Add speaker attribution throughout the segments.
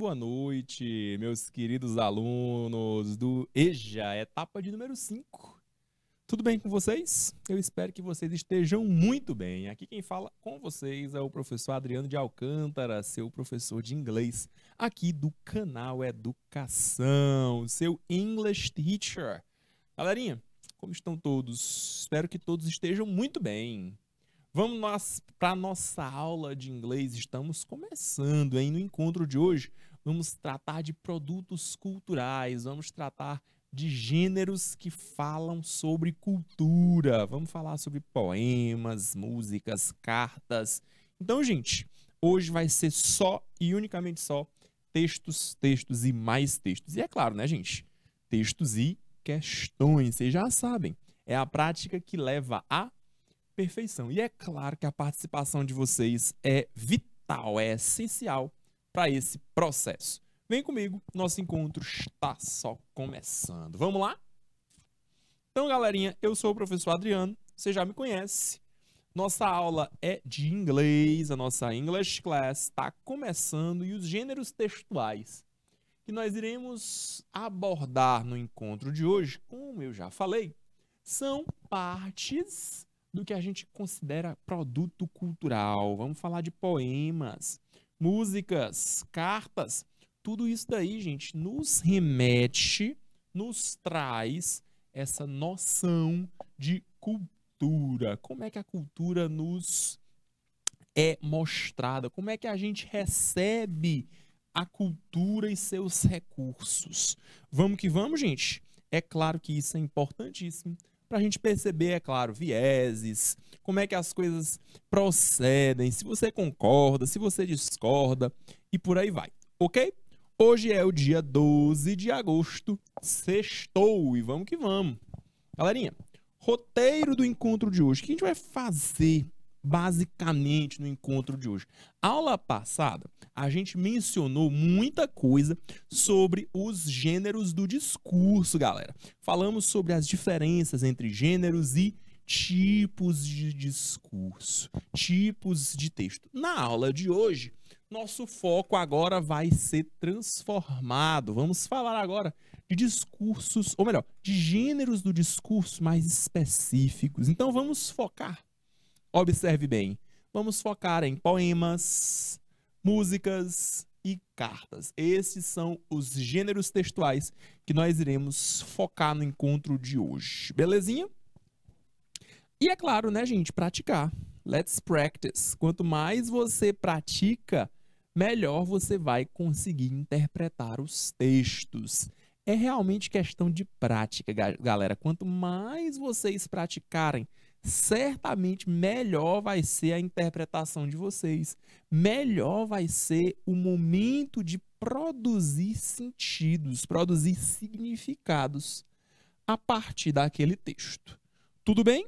Speaker 1: boa noite, meus queridos alunos do EJA, etapa de número 5. Tudo bem com vocês? Eu espero que vocês estejam muito bem. Aqui quem fala com vocês é o professor Adriano de Alcântara, seu professor de inglês, aqui do canal Educação, seu English Teacher. Galerinha, como estão todos? Espero que todos estejam muito bem. Vamos para a nossa aula de inglês. Estamos começando, hein? No encontro de hoje, vamos tratar de produtos culturais, vamos tratar de gêneros que falam sobre cultura. Vamos falar sobre poemas, músicas, cartas. Então, gente, hoje vai ser só e unicamente só textos, textos e mais textos. E é claro, né, gente? Textos e questões, vocês já sabem. É a prática que leva à perfeição. E é claro que a participação de vocês é vital, é essencial para esse processo. Vem comigo, nosso encontro está só começando. Vamos lá? Então, galerinha, eu sou o professor Adriano, você já me conhece. Nossa aula é de inglês, a nossa English Class está começando e os gêneros textuais que nós iremos abordar no encontro de hoje, como eu já falei, são partes do que a gente considera produto cultural. Vamos falar de poemas, músicas, cartas, tudo isso daí, gente, nos remete, nos traz essa noção de cultura. Como é que a cultura nos é mostrada? Como é que a gente recebe a cultura e seus recursos? Vamos que vamos, gente. É claro que isso é importantíssimo para a gente perceber, é claro, vieses, como é que as coisas procedem, se você concorda, se você discorda e por aí vai, ok? Hoje é o dia 12 de agosto, sextou e vamos que vamos. Galerinha, roteiro do encontro de hoje, o que a gente vai fazer basicamente no encontro de hoje. Aula passada, a gente mencionou muita coisa sobre os gêneros do discurso, galera. Falamos sobre as diferenças entre gêneros e tipos de discurso, tipos de texto. Na aula de hoje, nosso foco agora vai ser transformado. Vamos falar agora de discursos, ou melhor, de gêneros do discurso mais específicos. Então vamos focar Observe bem. Vamos focar em poemas, músicas e cartas. Esses são os gêneros textuais que nós iremos focar no encontro de hoje. Belezinha? E é claro, né, gente, praticar. Let's practice. Quanto mais você pratica, melhor você vai conseguir interpretar os textos. É realmente questão de prática, galera. Quanto mais vocês praticarem, certamente melhor vai ser a interpretação de vocês, melhor vai ser o momento de produzir sentidos, produzir significados a partir daquele texto. Tudo bem?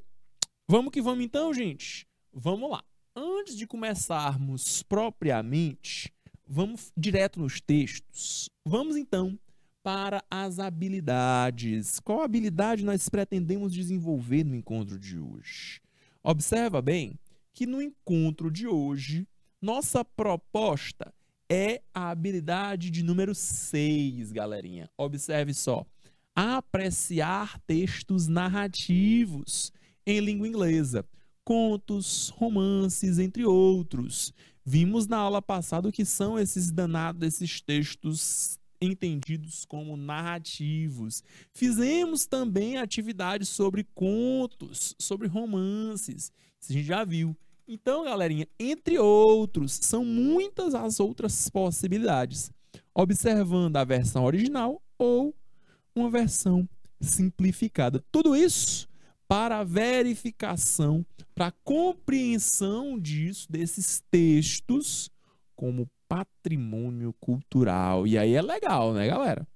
Speaker 1: Vamos que vamos então, gente? Vamos lá. Antes de começarmos propriamente, vamos direto nos textos. Vamos então para as habilidades. Qual habilidade nós pretendemos desenvolver no encontro de hoje? Observa bem que no encontro de hoje, nossa proposta é a habilidade de número 6, galerinha. Observe só. Apreciar textos narrativos em língua inglesa, contos, romances, entre outros. Vimos na aula passada o que são esses danados, esses textos entendidos como narrativos. Fizemos também atividades sobre contos, sobre romances, isso a gente já viu. Então, galerinha, entre outros, são muitas as outras possibilidades, observando a versão original ou uma versão simplificada. Tudo isso para a verificação, para a compreensão disso, desses textos, como patrimônio cultural. E aí é legal, né, galera?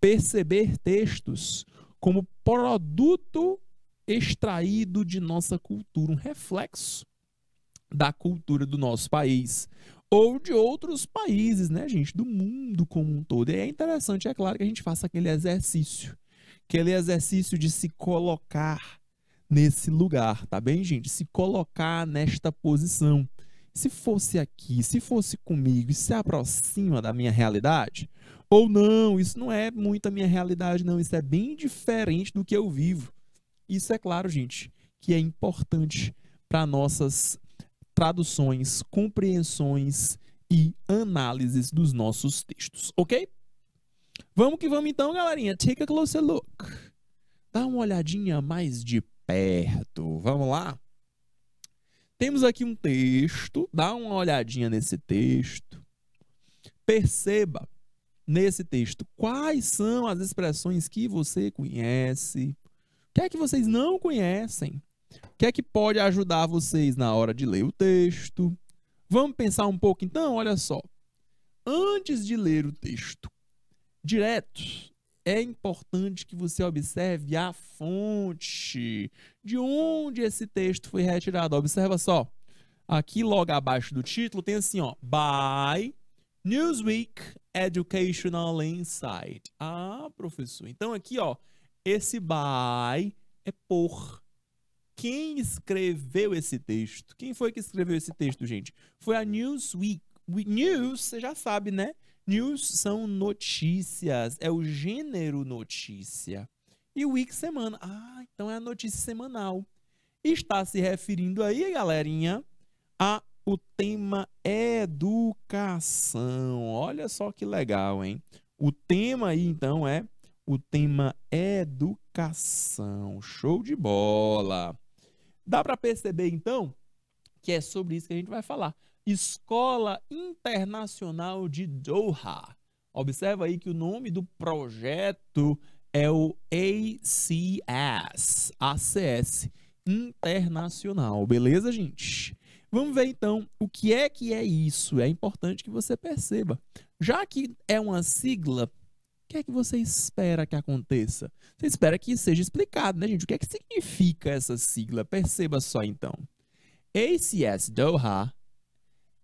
Speaker 1: Perceber textos como produto extraído de nossa cultura, um reflexo da cultura do nosso país ou de outros países, né, gente, do mundo como um todo. E é interessante, é claro, que a gente faça aquele exercício, aquele exercício de se colocar nesse lugar, tá bem, gente? Se colocar nesta posição se fosse aqui, se fosse comigo, isso se aproxima da minha realidade? Ou não, isso não é muito a minha realidade, não, isso é bem diferente do que eu vivo. Isso é claro, gente, que é importante para nossas traduções, compreensões e análises dos nossos textos, ok? Vamos que vamos então, galerinha. Take a closer look. Dá uma olhadinha mais de perto. Vamos lá? Temos aqui um texto, dá uma olhadinha nesse texto. Perceba nesse texto quais são as expressões que você conhece, o que é que vocês não conhecem, o que é que pode ajudar vocês na hora de ler o texto. Vamos pensar um pouco então, olha só. Antes de ler o texto direto, é importante que você observe a fonte de onde esse texto foi retirado. Observa só. Aqui logo abaixo do título tem assim, ó, by Newsweek Educational Insight. Ah, professor. Então aqui, ó, esse by é por quem escreveu esse texto? Quem foi que escreveu esse texto, gente? Foi a Newsweek. News, você já sabe, né? News são notícias, é o gênero notícia. E week semana. Ah, então é a notícia semanal. Está se referindo aí, galerinha, a o tema educação. Olha só que legal, hein? O tema aí então é o tema educação. Show de bola. Dá para perceber então que é sobre isso que a gente vai falar. Escola Internacional de Doha. Observa aí que o nome do projeto é o ACS, ACS Internacional, beleza, gente? Vamos ver então o que é que é isso. É importante que você perceba. Já que é uma sigla, o que é que você espera que aconteça? Você espera que seja explicado, né, gente? O que é que significa essa sigla? Perceba só então. ACS Doha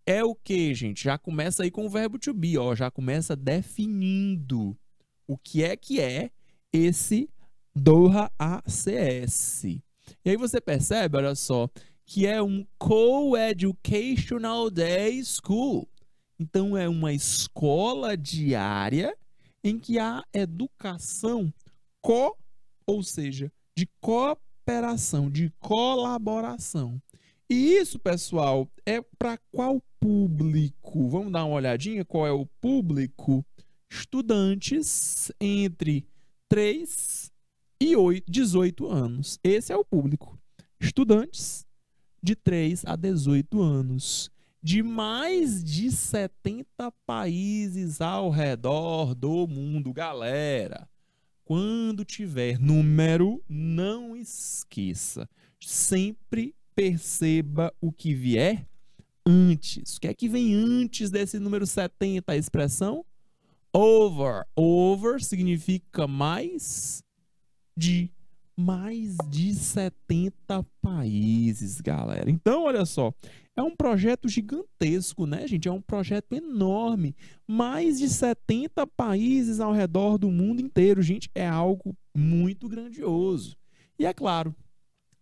Speaker 1: é o que, gente? Já começa aí com o verbo to be, ó, já começa definindo o que é que é esse Doha ACS. E aí você percebe, olha só, que é um co-educational day school. Então é uma escola diária em que há educação co, ou seja, de cooperação, de colaboração. E isso, pessoal, é para qualquer público. Vamos dar uma olhadinha qual é o público? Estudantes entre 3 e 8, 18 anos. Esse é o público. Estudantes de 3 a 18 anos de mais de 70 países ao redor do mundo, galera. Quando tiver número, não esqueça. Sempre perceba o que vier antes. O que é que vem antes desse número 70, a expressão? Over. Over significa mais de mais de 70 países, galera. Então, olha só, é um projeto gigantesco, né, gente? É um projeto enorme. Mais de 70 países ao redor do mundo inteiro, gente, é algo muito grandioso. E é claro,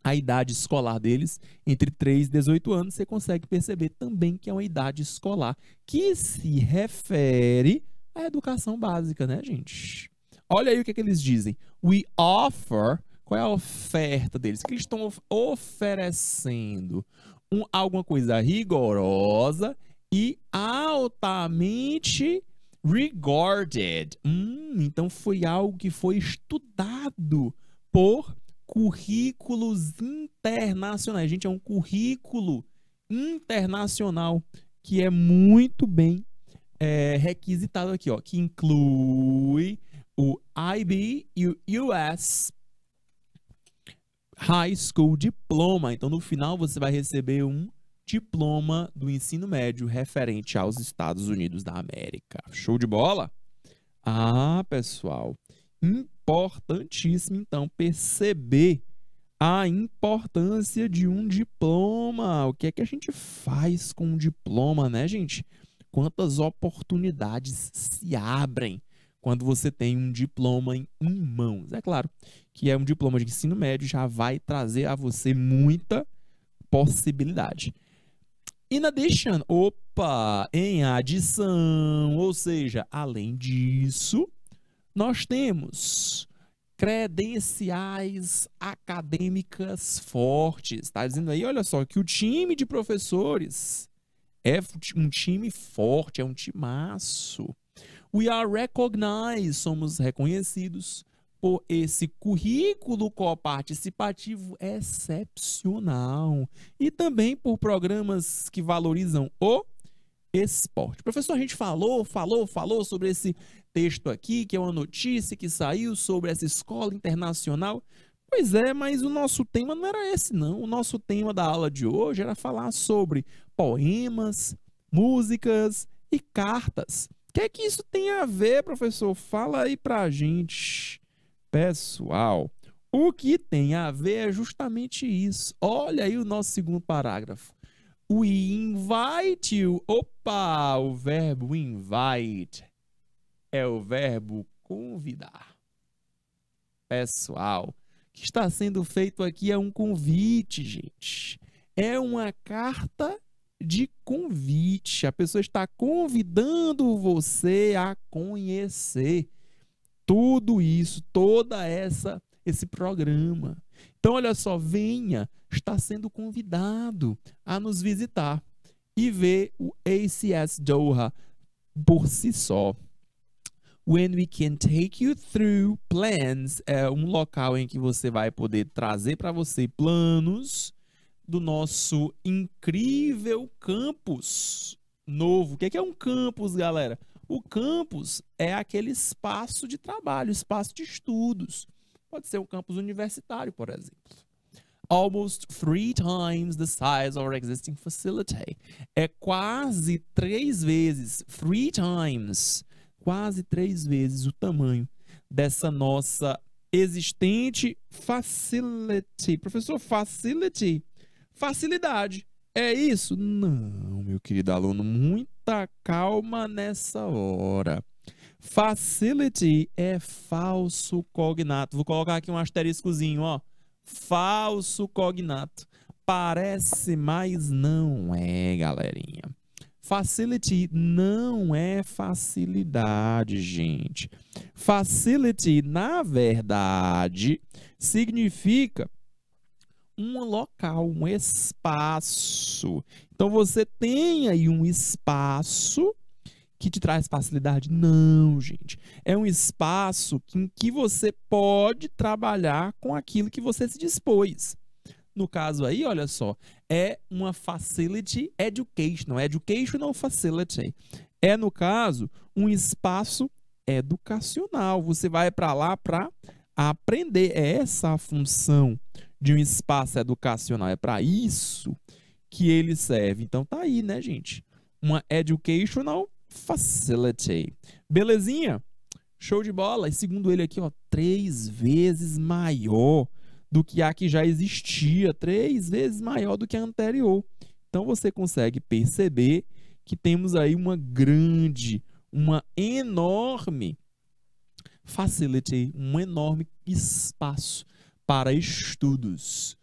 Speaker 1: a idade escolar deles, entre 3 e 18 anos, você consegue perceber também que é uma idade escolar que se refere à educação básica, né, gente? Olha aí o que, é que eles dizem. We offer. Qual é a oferta deles? O que eles estão oferecendo? Um, alguma coisa rigorosa e altamente regarded. Hum, então foi algo que foi estudado por currículos internacionais. Gente, é um currículo internacional que é muito bem é, requisitado aqui, ó, que inclui o IB e o US High School Diploma. Então, no final, você vai receber um diploma do ensino médio referente aos Estados Unidos da América. Show de bola? Ah, pessoal importantíssimo, então, perceber a importância de um diploma. O que é que a gente faz com um diploma, né, gente? Quantas oportunidades se abrem quando você tem um diploma em mãos. É claro que é um diploma de ensino médio, já vai trazer a você muita possibilidade. In addition, opa, em adição, ou seja, além disso, nós temos credenciais acadêmicas fortes. Está dizendo aí, olha só, que o time de professores é um time forte, é um timaço. We are recognized, somos reconhecidos por esse currículo coparticipativo excepcional e também por programas que valorizam o esporte. Professor, a gente falou, falou, falou sobre esse texto aqui, que é uma notícia que saiu sobre essa escola internacional. Pois é, mas o nosso tema não era esse, não. O nosso tema da aula de hoje era falar sobre poemas, músicas e cartas. O que é que isso tem a ver, professor? Fala aí pra gente. Pessoal, o que tem a ver é justamente isso. Olha aí o nosso segundo parágrafo. We invite you. Opa, o verbo invite é o verbo convidar. Pessoal, o que está sendo feito aqui é um convite, gente. É uma carta de convite. A pessoa está convidando você a conhecer tudo isso, toda essa esse programa. Então, olha só, venha, está sendo convidado a nos visitar e ver o ACS Doha por si só when we can take you through plans, é um local em que você vai poder trazer para você planos do nosso incrível campus novo. O que é, que é um campus, galera? O campus é aquele espaço de trabalho, espaço de estudos. Pode ser um campus universitário, por exemplo. Almost three times the size of our existing facility. É quase três vezes, three times, quase três vezes o tamanho dessa nossa existente facility. Professor, facility. Facilidade. É isso? Não, meu querido aluno, muita calma nessa hora. Facility é falso cognato. Vou colocar aqui um asteriscozinho, ó. Falso cognato. Parece, mas não é, galerinha. Facility não é facilidade, gente. Facility, na verdade, significa um local, um espaço. Então você tem aí um espaço que te traz facilidade. Não, gente. É um espaço em que você pode trabalhar com aquilo que você se dispôs no caso aí, olha só, é uma facility educational, é educational facility. É, no caso, um espaço educacional. Você vai para lá para aprender. É essa a função de um espaço educacional. É para isso que ele serve. Então tá aí, né, gente? Uma educational facility. Belezinha? Show de bola. E segundo ele aqui, ó, três vezes maior do que a que já existia, três vezes maior do que a anterior. Então você consegue perceber que temos aí uma grande, uma enorme facility, um enorme espaço para estudos,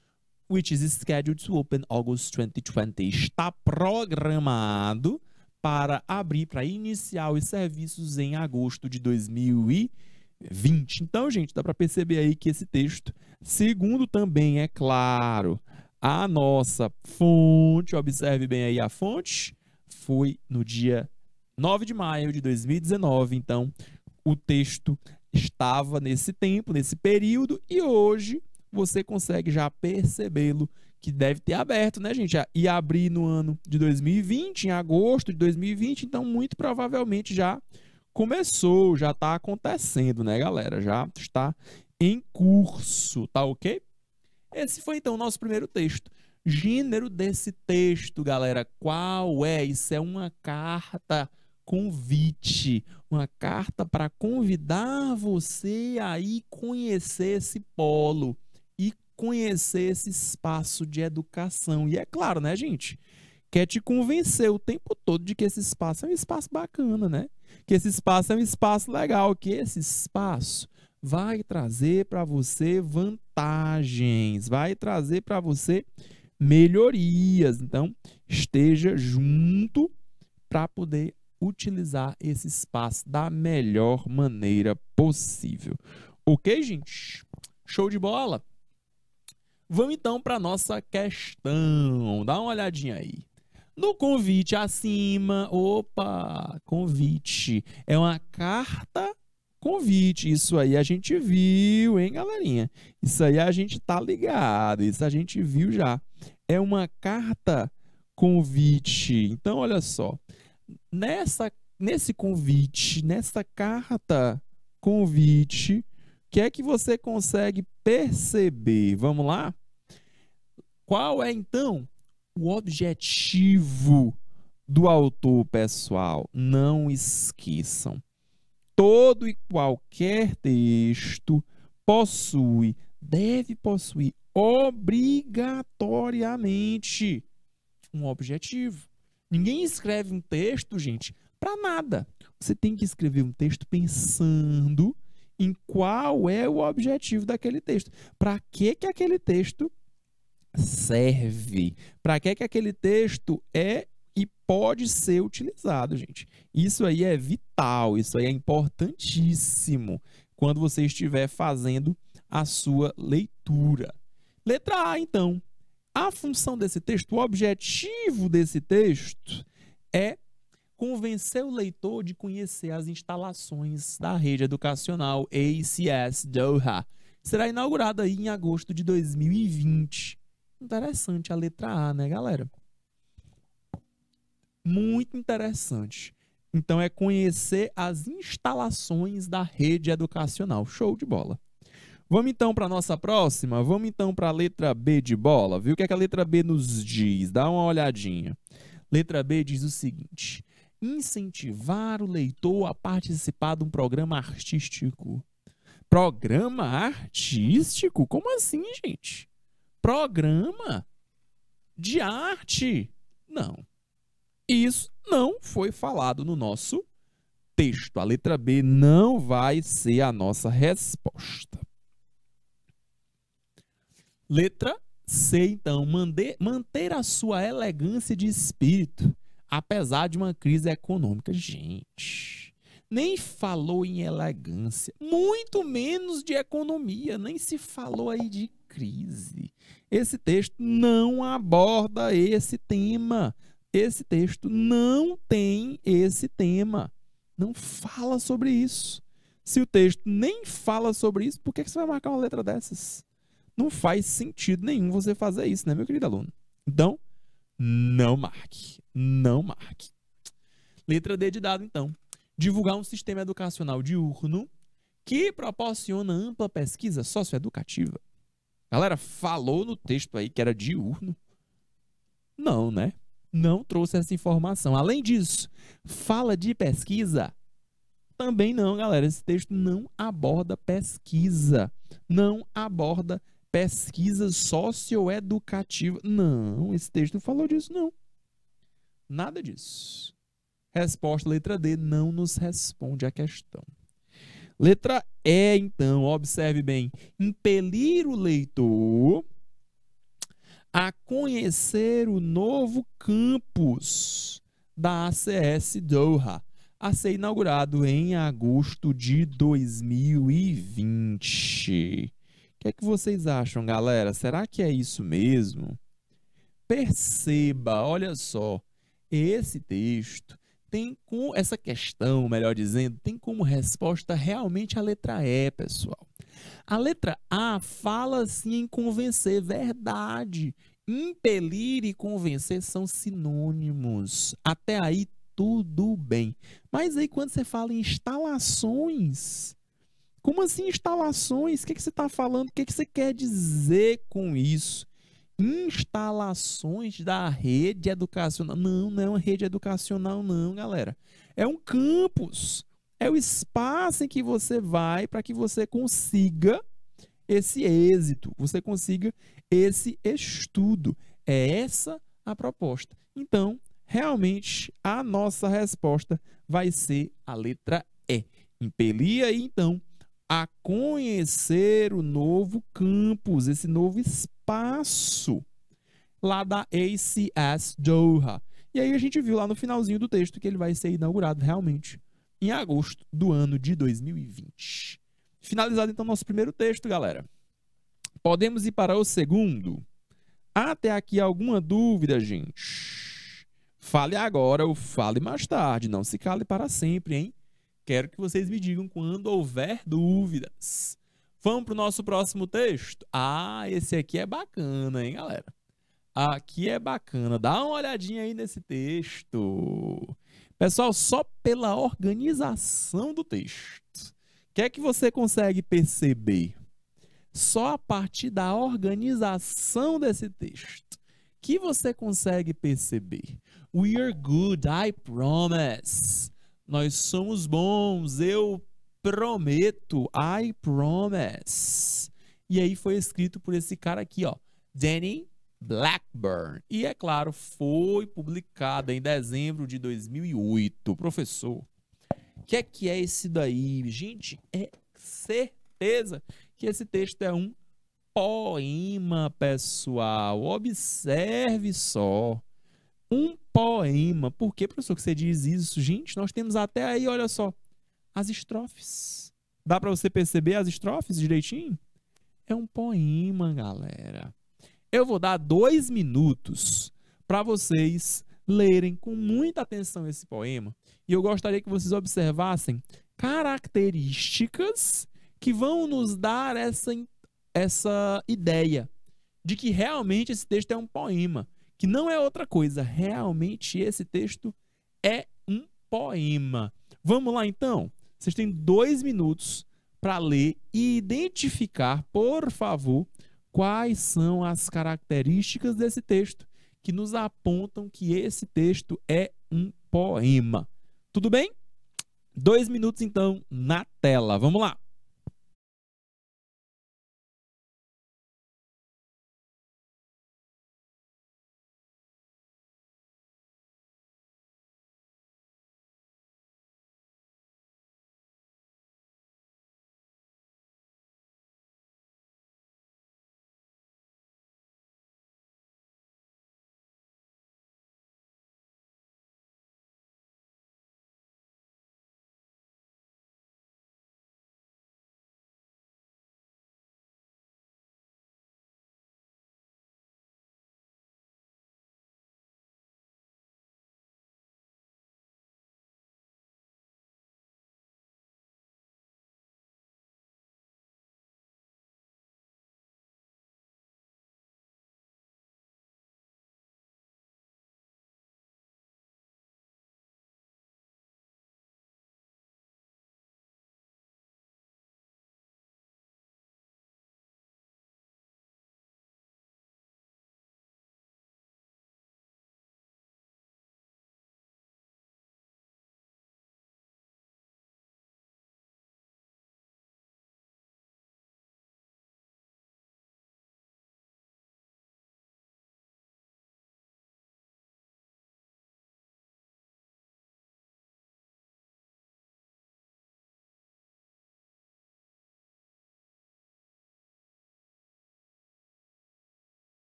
Speaker 1: which is scheduled to open August 2020. Está programado para abrir, para iniciar os serviços em agosto de 2020. 20. Então, gente, dá para perceber aí que esse texto, segundo também, é claro, a nossa fonte, observe bem aí a fonte, foi no dia 9 de maio de 2019. Então, o texto estava nesse tempo, nesse período, e hoje você consegue já percebê-lo que deve ter aberto, né, gente? E abrir no ano de 2020, em agosto de 2020, então muito provavelmente já começou, já está acontecendo, né, galera? Já está em curso, tá ok? Esse foi então o nosso primeiro texto. Gênero desse texto, galera, qual é? Isso é uma carta convite, uma carta para convidar você a ir conhecer esse polo e conhecer esse espaço de educação. E é claro, né, gente? quer te convencer o tempo todo de que esse espaço é um espaço bacana, né? Que esse espaço é um espaço legal, que esse espaço vai trazer para você vantagens, vai trazer para você melhorias. Então, esteja junto para poder utilizar esse espaço da melhor maneira possível. Ok, gente? Show de bola! Vamos então para nossa questão. Dá uma olhadinha aí. No convite acima, opa, convite. É uma carta convite. Isso aí a gente viu, hein, galerinha? Isso aí a gente tá ligado, isso a gente viu já. É uma carta convite. Então, olha só. Nessa nesse convite, nessa carta convite, o que é que você consegue perceber? Vamos lá? Qual é então o objetivo do autor, pessoal. Não esqueçam. Todo e qualquer texto possui, deve possuir obrigatoriamente um objetivo. Ninguém escreve um texto, gente, para nada. Você tem que escrever um texto pensando em qual é o objetivo daquele texto. Para que que aquele texto serve? Para que, é que aquele texto é e pode ser utilizado, gente? Isso aí é vital, isso aí é importantíssimo quando você estiver fazendo a sua leitura. Letra A, então. A função desse texto, o objetivo desse texto é convencer o leitor de conhecer as instalações da rede educacional ACS Doha. Será inaugurada em agosto de 2020. Interessante a letra A, né, galera? Muito interessante. Então é conhecer as instalações da rede educacional. Show de bola. Vamos então para a nossa próxima? Vamos então para a letra B de bola. Viu o que, é que a letra B nos diz? Dá uma olhadinha. Letra B diz o seguinte: incentivar o leitor a participar de um programa artístico. Programa artístico? Como assim, gente? programa de arte. Não. Isso não foi falado no nosso texto. A letra B não vai ser a nossa resposta. Letra C, então, manter, manter a sua elegância de espírito, apesar de uma crise econômica. Gente, nem falou em elegância, muito menos de economia, nem se falou aí de crise. Esse texto não aborda esse tema. Esse texto não tem esse tema. Não fala sobre isso. Se o texto nem fala sobre isso, por que você vai marcar uma letra dessas? Não faz sentido nenhum você fazer isso, né, meu querido aluno? Então, não marque. Não marque. Letra D de dado, então. Divulgar um sistema educacional diurno que proporciona ampla pesquisa socioeducativa. Galera, falou no texto aí que era diurno? Não, né? Não trouxe essa informação. Além disso, fala de pesquisa? Também não, galera. Esse texto não aborda pesquisa. Não aborda pesquisa socioeducativa. Não, esse texto não falou disso, não. Nada disso. Resposta letra D não nos responde à questão. Letra E, então, observe bem: impelir o leitor a conhecer o novo campus da ACS Doha a ser inaugurado em agosto de 2020. O que é que vocês acham, galera? Será que é isso mesmo? Perceba, olha só, esse texto tem com essa questão, melhor dizendo, tem como resposta realmente a letra E, pessoal. A letra A fala sim em convencer, verdade. Impelir e convencer são sinônimos. Até aí tudo bem. Mas aí quando você fala em instalações, como assim instalações? O que, é que você está falando? O que, é que você quer dizer com isso? instalações da rede educacional. Não, não é uma rede educacional, não, galera. É um campus. É o espaço em que você vai para que você consiga esse êxito, você consiga esse estudo. É essa a proposta. Então, realmente, a nossa resposta vai ser a letra E. Impelir aí, então, a conhecer o novo campus, esse novo espaço lá da ACS Doha. E aí a gente viu lá no finalzinho do texto que ele vai ser inaugurado realmente em agosto do ano de 2020. Finalizado então nosso primeiro texto, galera. Podemos ir para o segundo. Até aqui alguma dúvida, gente? Fale agora ou fale mais tarde, não se cale para sempre, hein? Quero que vocês me digam quando houver dúvidas. Vamos para o nosso próximo texto? Ah, esse aqui é bacana, hein, galera? Aqui é bacana. Dá uma olhadinha aí nesse texto. Pessoal, só pela organização do texto. O que é que você consegue perceber? Só a partir da organização desse texto que você consegue perceber. We are good, I promise. Nós somos bons, eu prometo, I promise. E aí foi escrito por esse cara aqui, ó, Danny Blackburn. E é claro, foi publicada em dezembro de 2008. Professor, o que é que é esse daí? Gente, é certeza que esse texto é um poema, pessoal. Observe só um poema. Por que, professor, que você diz isso? Gente, nós temos até aí, olha só, as estrofes. Dá para você perceber as estrofes direitinho? É um poema, galera. Eu vou dar dois minutos para vocês lerem com muita atenção esse poema. E eu gostaria que vocês observassem características que vão nos dar essa, essa ideia de que realmente esse texto é um poema que não é outra coisa. Realmente esse texto é um poema. Vamos lá então? Vocês têm dois minutos para ler e identificar, por favor, quais são as características desse texto que nos apontam que esse texto é um poema. Tudo bem? Dois minutos então na tela. Vamos lá.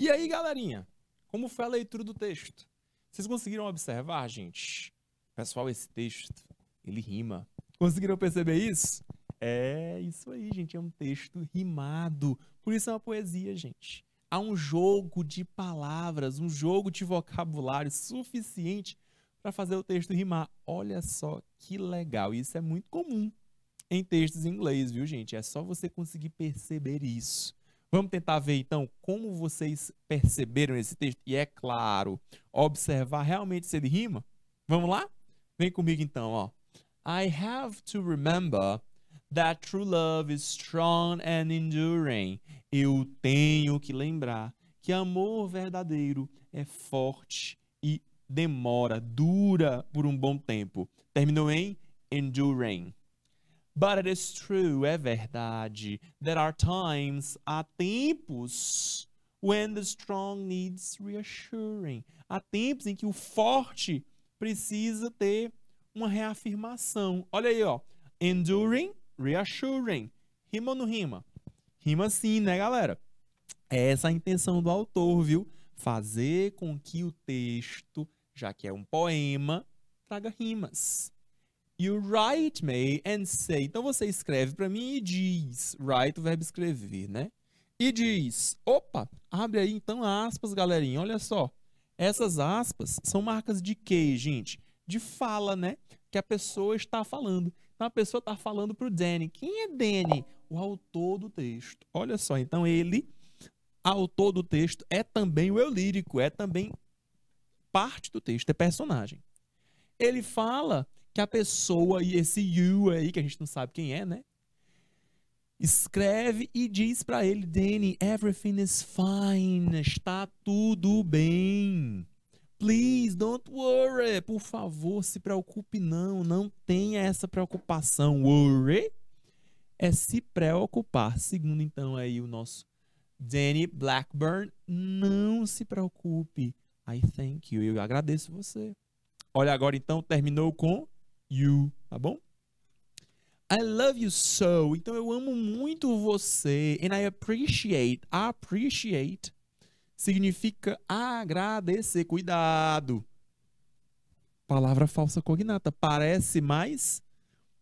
Speaker 1: E aí, galerinha, como foi a leitura do texto? Vocês conseguiram observar, gente? Pessoal, esse texto, ele rima. Conseguiram perceber isso? É isso aí, gente. É um texto rimado. Por isso é uma poesia, gente. Há um jogo de palavras, um jogo de vocabulário suficiente para fazer o texto rimar. Olha só que legal. Isso é muito comum em textos em inglês, viu, gente? É só você conseguir perceber isso. Vamos tentar ver então como vocês perceberam esse texto. E é claro, observar realmente se ele rima. Vamos lá? Vem comigo então, ó. I have to remember that true love is strong and enduring. Eu tenho que lembrar que amor verdadeiro é forte e demora, dura por um bom tempo. Terminou em enduring. But it is true, é verdade. There are times, há tempos, when the strong needs reassuring. Há tempos em que o forte precisa ter uma reafirmação. Olha aí, ó. Enduring, reassuring. Rima ou não rima? Rima sim, né, galera? É essa a intenção do autor, viu? Fazer com que o texto, já que é um poema, traga rimas. You write me and say. Então você escreve para mim e diz. Write o verbo escrever, né? E diz. Opa, abre aí então aspas, galerinha. Olha só. Essas aspas são marcas de quê, gente? De fala, né? Que a pessoa está falando. Então a pessoa está falando para o Danny. Quem é Danny? O autor do texto. Olha só, então ele, autor do texto, é também o eu lírico, é também parte do texto, é personagem. Ele fala que a pessoa e esse you aí, que a gente não sabe quem é, né? Escreve e diz para ele, Danny, everything is fine, está tudo bem. Please, don't worry. Por favor, se preocupe não, não tenha essa preocupação. Worry é se preocupar. Segundo então aí o nosso Danny Blackburn, não se preocupe. I thank you. Eu agradeço você. Olha agora então, terminou com you, tá bom? I love you so. Então eu amo muito você. And I appreciate. Appreciate significa agradecer. Cuidado. Palavra falsa cognata. Parece, mas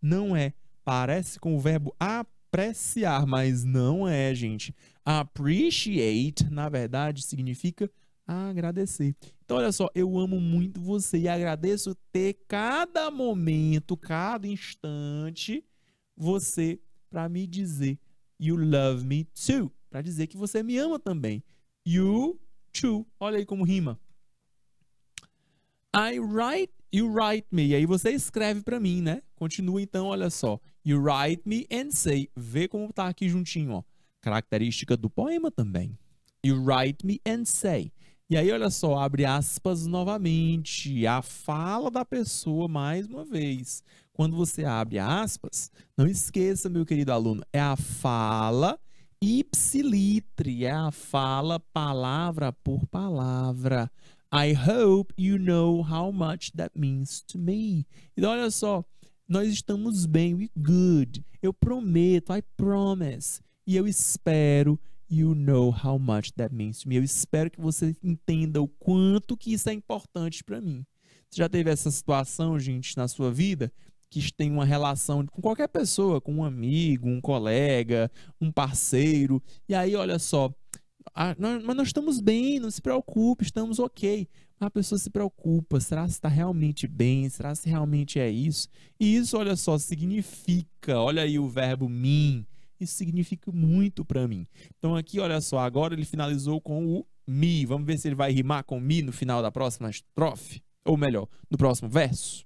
Speaker 1: não é. Parece com o verbo apreciar, mas não é, gente. Appreciate, na verdade, significa agradecer. Então, olha só, eu amo muito você e agradeço ter cada momento, cada instante, você para me dizer you love me too, para dizer que você me ama também. You too. Olha aí como rima. I write, you write me. E aí você escreve para mim, né? Continua então, olha só. You write me and say. Vê como tá aqui juntinho, ó. Característica do poema também. You write me and say. E aí, olha só, abre aspas novamente, a fala da pessoa mais uma vez. Quando você abre aspas, não esqueça, meu querido aluno, é a fala ipsilitre, é a fala palavra por palavra. I hope you know how much that means to me. Então, olha só, nós estamos bem, we good. Eu prometo, I promise. E eu espero You know how much that means to me. Eu espero que você entenda o quanto que isso é importante para mim. Você já teve essa situação, gente, na sua vida? Que tem uma relação com qualquer pessoa, com um amigo, um colega, um parceiro. E aí, olha só, nós, mas nós estamos bem, não se preocupe, estamos ok. A pessoa se preocupa, será se está realmente bem? Será se realmente é isso? E isso, olha só, significa, olha aí o verbo mim, isso significa muito para mim. Então aqui, olha só, agora ele finalizou com o mi. Vamos ver se ele vai rimar com mi no final da próxima estrofe, ou melhor, no próximo verso.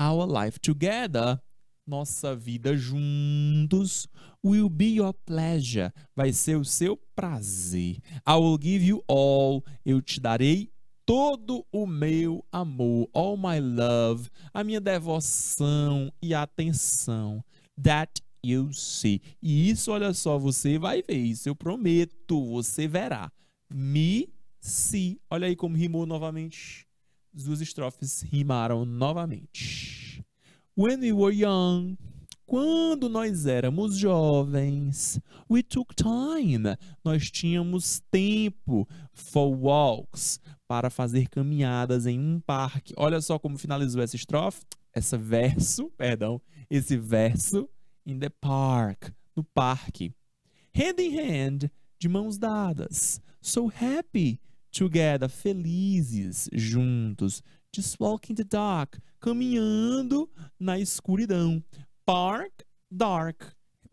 Speaker 1: Our life together, nossa vida juntos, will be your pleasure, vai ser o seu prazer. I will give you all, eu te darei todo o meu amor, all my love, a minha devoção e atenção. That eu sei. E isso, olha só, você vai ver isso, eu prometo, você verá. Me si. Olha aí como rimou novamente. As duas estrofes rimaram novamente. When we were young, quando nós éramos jovens, we took time, nós tínhamos tempo for walks, para fazer caminhadas em um parque. Olha só como finalizou essa estrofe, essa verso, perdão, esse verso in the park, no parque. Hand in hand, de mãos dadas. So happy, together, felizes, juntos. Just walking the dark, caminhando na escuridão. Park, dark.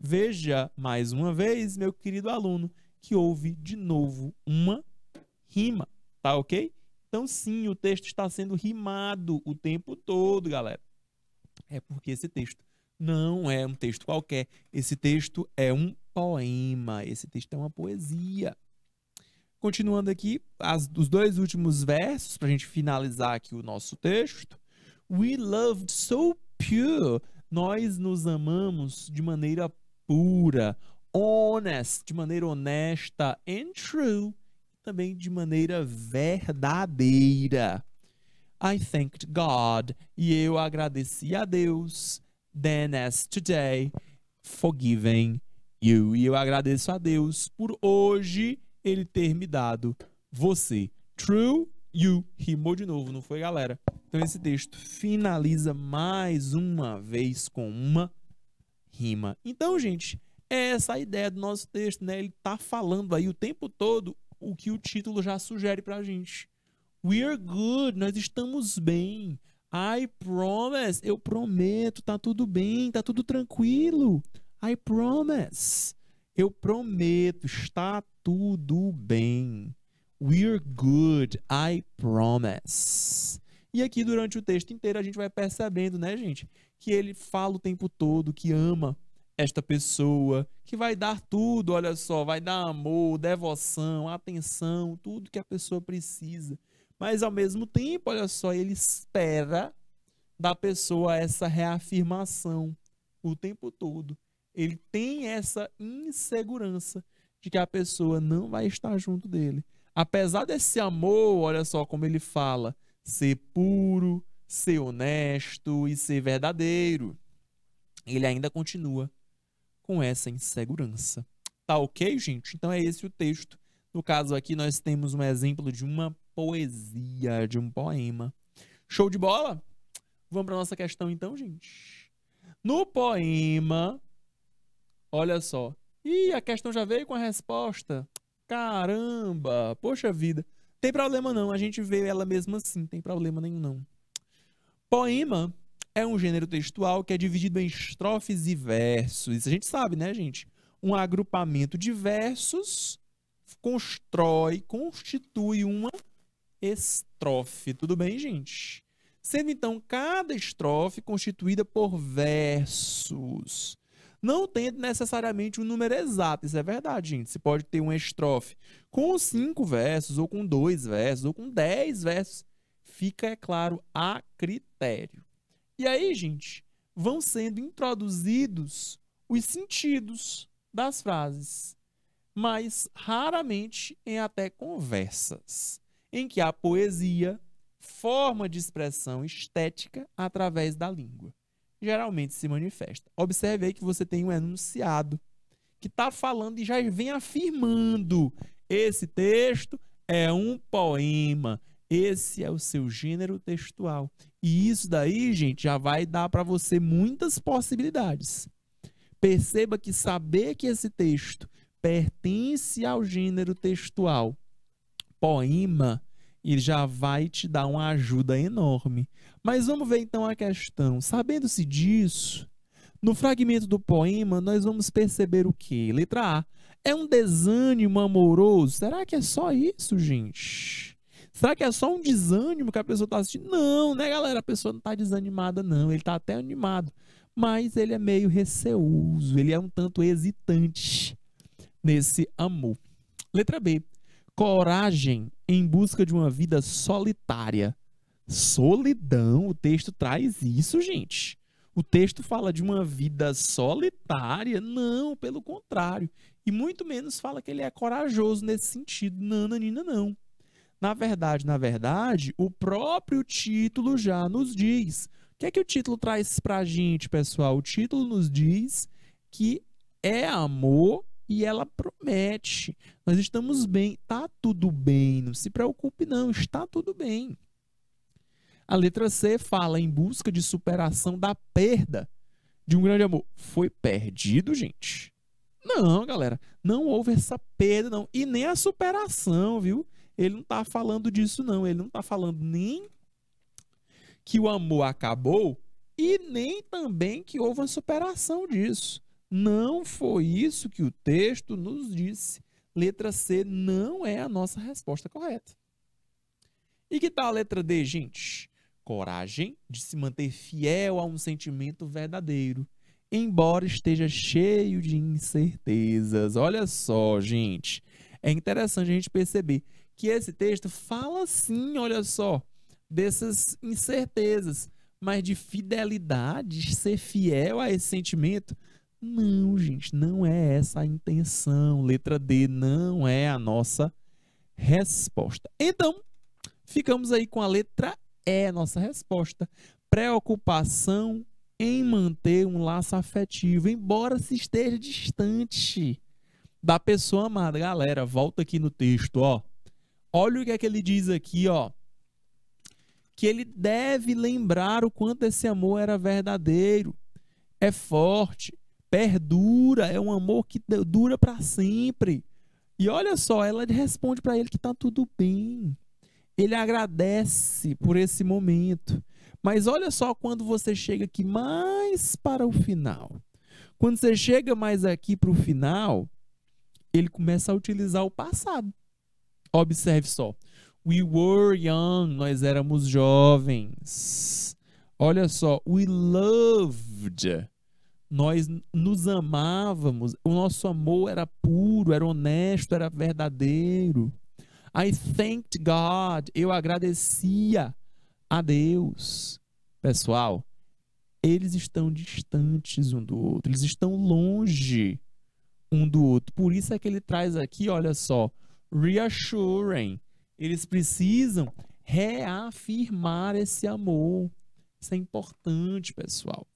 Speaker 1: Veja mais uma vez, meu querido aluno, que houve de novo uma rima, tá ok? Então, sim, o texto está sendo rimado o tempo todo, galera. É porque esse texto não é um texto qualquer. Esse texto é um poema. Esse texto é uma poesia. Continuando aqui, as, os dois últimos versos, para a gente finalizar aqui o nosso texto. We loved so pure. Nós nos amamos de maneira pura. Honest, de maneira honesta. And true, também de maneira verdadeira. I thanked God. E eu agradeci a Deus then as today, forgiven you. E eu agradeço a Deus por hoje ele ter me dado você. True you. Rimou de novo, não foi, galera? Então esse texto finaliza mais uma vez com uma rima. Então, gente, é essa a ideia do nosso texto, né? Ele tá falando aí o tempo todo o que o título já sugere pra gente. We are good, nós estamos bem. I promise, eu prometo, tá tudo bem, tá tudo tranquilo. I promise, eu prometo, está tudo bem. We're good, I promise. E aqui durante o texto inteiro a gente vai percebendo, né, gente, que ele fala o tempo todo que ama esta pessoa, que vai dar tudo, olha só, vai dar amor, devoção, atenção, tudo que a pessoa precisa. Mas ao mesmo tempo, olha só, ele espera da pessoa essa reafirmação o tempo todo. Ele tem essa insegurança de que a pessoa não vai estar junto dele. Apesar desse amor, olha só como ele fala, ser puro, ser honesto e ser verdadeiro, ele ainda continua com essa insegurança. Tá ok, gente? Então é esse o texto. No caso aqui, nós temos um exemplo de uma poesia, de um poema. Show de bola? Vamos para nossa questão então, gente. No poema, olha só. Ih, a questão já veio com a resposta. Caramba, poxa vida. Tem problema não, a gente vê ela mesma assim, tem problema nenhum não. Poema é um gênero textual que é dividido em estrofes e versos. Isso a gente sabe, né, gente? Um agrupamento de versos constrói, constitui uma estrofe. Tudo bem, gente? Sendo então cada estrofe constituída por versos. Não tendo necessariamente um número exato, isso é verdade, gente. Você pode ter uma estrofe com cinco versos, ou com dois versos, ou com dez versos. Fica, é claro, a critério. E aí, gente, vão sendo introduzidos os sentidos das frases, mas raramente em até conversas em que a poesia forma de expressão estética através da língua. Geralmente se manifesta. Observe aí que você tem um enunciado que está falando e já vem afirmando: esse texto é um poema, esse é o seu gênero textual. E isso daí, gente, já vai dar para você muitas possibilidades. Perceba que saber que esse texto pertence ao gênero textual poema e já vai te dar uma ajuda enorme. Mas vamos ver então a questão. Sabendo-se disso, no fragmento do poema nós vamos perceber o que? Letra A. É um desânimo amoroso? Será que é só isso, gente? Será que é só um desânimo que a pessoa está assistindo? Não, né, galera? A pessoa não está desanimada, não. Ele está até animado. Mas ele é meio receoso, ele é um tanto hesitante nesse amor. Letra B coragem em busca de uma vida solitária. Solidão, o texto traz isso, gente. O texto fala de uma vida solitária? Não, pelo contrário. E muito menos fala que ele é corajoso nesse sentido. nina não. Na verdade, na verdade, o próprio título já nos diz. O que é que o título traz pra gente, pessoal? O título nos diz que é amor e ela promete: nós estamos bem, tá tudo bem, não se preocupe, não, está tudo bem. A letra C fala em busca de superação da perda de um grande amor. Foi perdido, gente? Não, galera, não houve essa perda, não. E nem a superação, viu? Ele não tá falando disso, não. Ele não tá falando nem que o amor acabou e nem também que houve uma superação disso. Não foi isso que o texto nos disse. Letra C não é a nossa resposta correta. E que tal a letra D, gente? Coragem de se manter fiel a um sentimento verdadeiro, embora esteja cheio de incertezas. Olha só, gente. É interessante a gente perceber que esse texto fala sim, olha só, dessas incertezas, mas de fidelidade, ser fiel a esse sentimento não, gente, não é essa a intenção. Letra D não é a nossa resposta. Então, ficamos aí com a letra E, nossa resposta. Preocupação em manter um laço afetivo, embora se esteja distante da pessoa amada. Galera, volta aqui no texto, ó. Olha o que é que ele diz aqui, ó. Que ele deve lembrar o quanto esse amor era verdadeiro, é forte, perdura, é um amor que dura para sempre. E olha só, ela responde para ele que está tudo bem. Ele agradece por esse momento. Mas olha só quando você chega aqui mais para o final. Quando você chega mais aqui para o final, ele começa a utilizar o passado. Observe só. We were young, nós éramos jovens. Olha só, we loved, nós nos amávamos, o nosso amor era puro, era honesto, era verdadeiro. I thanked God, eu agradecia a Deus. Pessoal, eles estão distantes um do outro, eles estão longe um do outro. Por isso é que ele traz aqui, olha só, reassuring. Eles precisam reafirmar esse amor. Isso é importante, pessoal.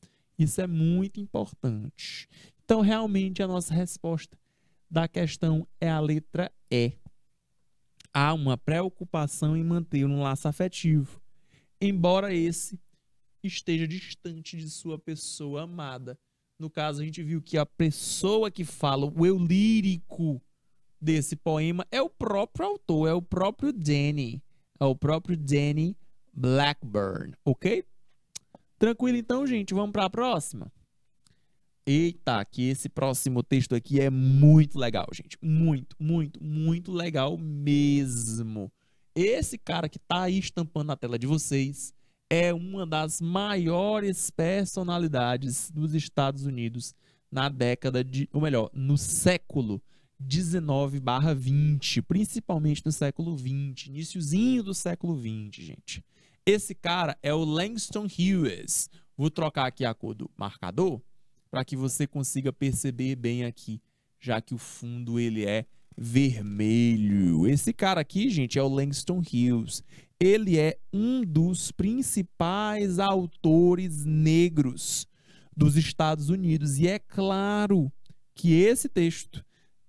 Speaker 1: Isso é muito importante. Então, realmente, a nossa resposta da questão é a letra E. Há uma preocupação em manter um laço afetivo, embora esse esteja distante de sua pessoa amada. No caso, a gente viu que a pessoa que fala o eu lírico desse poema é o próprio autor, é o próprio Danny, é o próprio Danny Blackburn, ok? Tranquilo então, gente? Vamos para a próxima? Eita, que esse próximo texto aqui é muito legal, gente. Muito, muito, muito legal mesmo. Esse cara que está aí estampando na tela de vocês é uma das maiores personalidades dos Estados Unidos na década de, ou melhor, no século 19 20, principalmente no século 20, iníciozinho do século 20, gente. Esse cara é o Langston Hughes. Vou trocar aqui a cor do marcador para que você consiga perceber bem aqui, já que o fundo ele é vermelho. Esse cara aqui, gente, é o Langston Hughes. Ele é um dos principais autores negros dos Estados Unidos e é claro que esse texto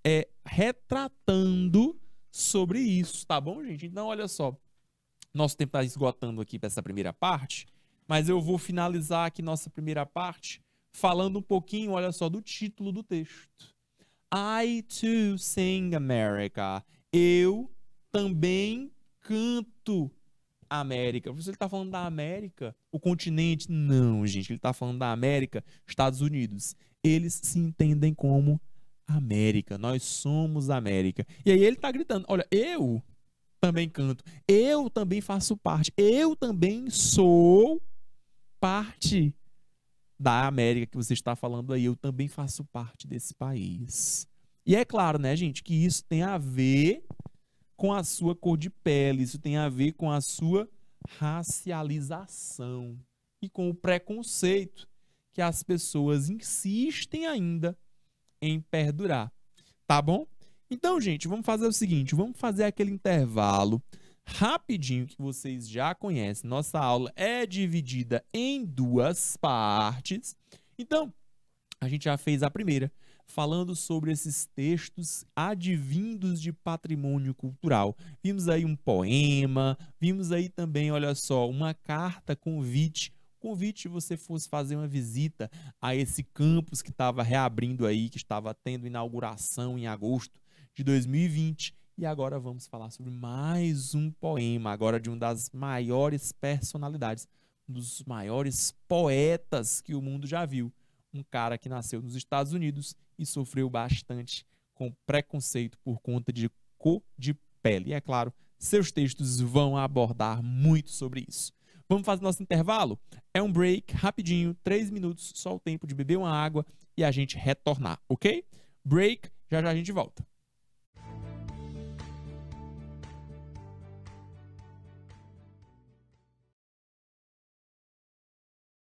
Speaker 1: é retratando sobre isso, tá bom, gente? Então olha só, nosso tempo está esgotando aqui para essa primeira parte, mas eu vou finalizar aqui nossa primeira parte falando um pouquinho, olha só, do título do texto. I too sing America. Eu também canto América. Você está falando da América, o continente? Não, gente. Ele está falando da América, Estados Unidos. Eles se entendem como América. Nós somos América. E aí ele está gritando: Olha, eu também canto. Eu também faço parte. Eu também sou parte da América que você está falando aí. Eu também faço parte desse país. E é claro, né, gente, que isso tem a ver com a sua cor de pele, isso tem a ver com a sua racialização e com o preconceito que as pessoas insistem ainda em perdurar. Tá bom? Então, gente, vamos fazer o seguinte: vamos fazer aquele intervalo rapidinho que vocês já conhecem. Nossa aula é dividida em duas partes. Então, a gente já fez a primeira, falando sobre esses textos advindos de patrimônio cultural. Vimos aí um poema, vimos aí também, olha só, uma carta convite convite você fosse fazer uma visita a esse campus que estava reabrindo aí, que estava tendo inauguração em agosto de 2020. E agora vamos falar sobre mais um poema, agora de uma das maiores personalidades, um dos maiores poetas que o mundo já viu. Um cara que nasceu nos Estados Unidos e sofreu bastante com preconceito por conta de cor de pele. E é claro, seus textos vão abordar muito sobre isso. Vamos fazer nosso intervalo? É um break rapidinho, três minutos, só o tempo de beber uma água e a gente retornar, ok? Break, já já a gente volta.